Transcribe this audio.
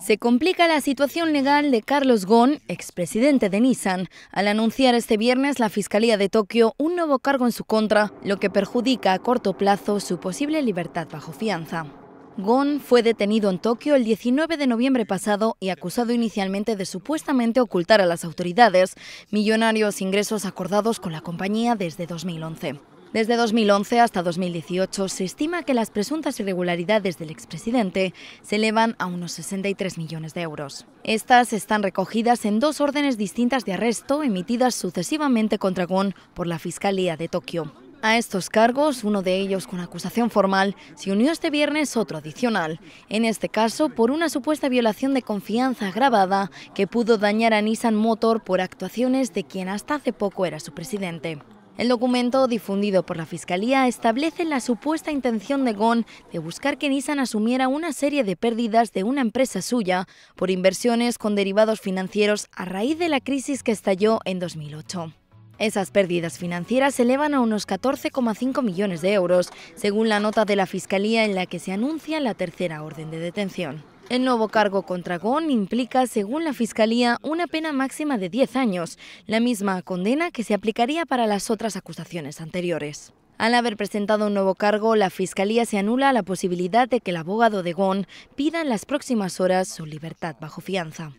Se complica la situación legal de Carlos Ghosn, expresidente de Nissan, al anunciar este viernes la Fiscalía de Tokio un nuevo cargo en su contra, lo que perjudica a corto plazo su posible libertad bajo fianza. Gon fue detenido en Tokio el 19 de noviembre pasado y acusado inicialmente de supuestamente ocultar a las autoridades millonarios ingresos acordados con la compañía desde 2011. Desde 2011 hasta 2018 se estima que las presuntas irregularidades del expresidente se elevan a unos 63 millones de euros. Estas están recogidas en dos órdenes distintas de arresto emitidas sucesivamente contra Gon por la Fiscalía de Tokio. A estos cargos, uno de ellos con acusación formal, se unió este viernes otro adicional, en este caso por una supuesta violación de confianza agravada que pudo dañar a Nissan Motor por actuaciones de quien hasta hace poco era su presidente. El documento difundido por la Fiscalía establece la supuesta intención de Gon de buscar que Nissan asumiera una serie de pérdidas de una empresa suya por inversiones con derivados financieros a raíz de la crisis que estalló en 2008. Esas pérdidas financieras se elevan a unos 14,5 millones de euros, según la nota de la Fiscalía en la que se anuncia la tercera orden de detención. El nuevo cargo contra Gon implica, según la Fiscalía, una pena máxima de 10 años, la misma condena que se aplicaría para las otras acusaciones anteriores. Al haber presentado un nuevo cargo, la Fiscalía se anula la posibilidad de que el abogado de Gon pida en las próximas horas su libertad bajo fianza.